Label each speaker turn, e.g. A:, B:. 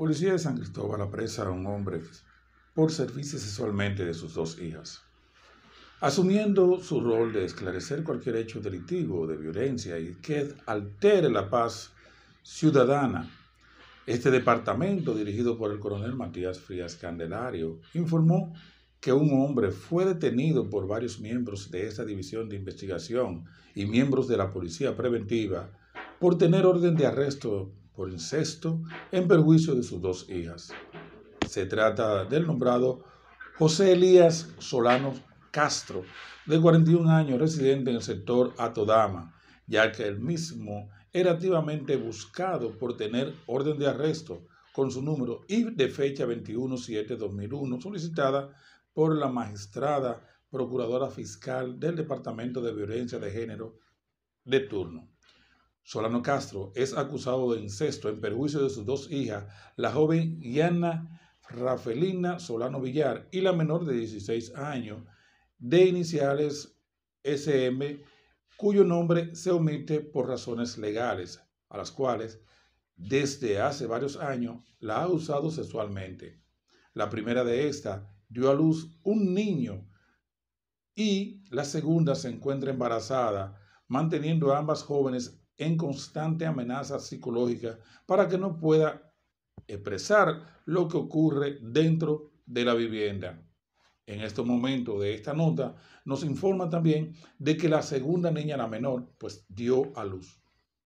A: Policía de San Cristóbal apresa a un hombre por servicio sexualmente de sus dos hijas. Asumiendo su rol de esclarecer cualquier hecho delictivo de violencia y que altere la paz ciudadana, este departamento, dirigido por el coronel Matías Frías Candelario, informó que un hombre fue detenido por varios miembros de esta división de investigación y miembros de la policía preventiva por tener orden de arresto por incesto en perjuicio de sus dos hijas. Se trata del nombrado José Elías Solano Castro, de 41 años, residente en el sector Atodama, ya que el mismo era activamente buscado por tener orden de arresto con su número y de fecha 21-7-2001 solicitada por la magistrada procuradora fiscal del Departamento de Violencia de Género de turno. Solano Castro es acusado de incesto en perjuicio de sus dos hijas, la joven Yana Rafelina Solano Villar y la menor de 16 años, de iniciales SM, cuyo nombre se omite por razones legales, a las cuales desde hace varios años la ha usado sexualmente. La primera de estas dio a luz un niño y la segunda se encuentra embarazada, manteniendo a ambas jóvenes en constante amenaza psicológica para que no pueda expresar lo que ocurre dentro de la vivienda. En estos momentos de esta nota nos informa también de que la segunda niña, la menor, pues dio a luz.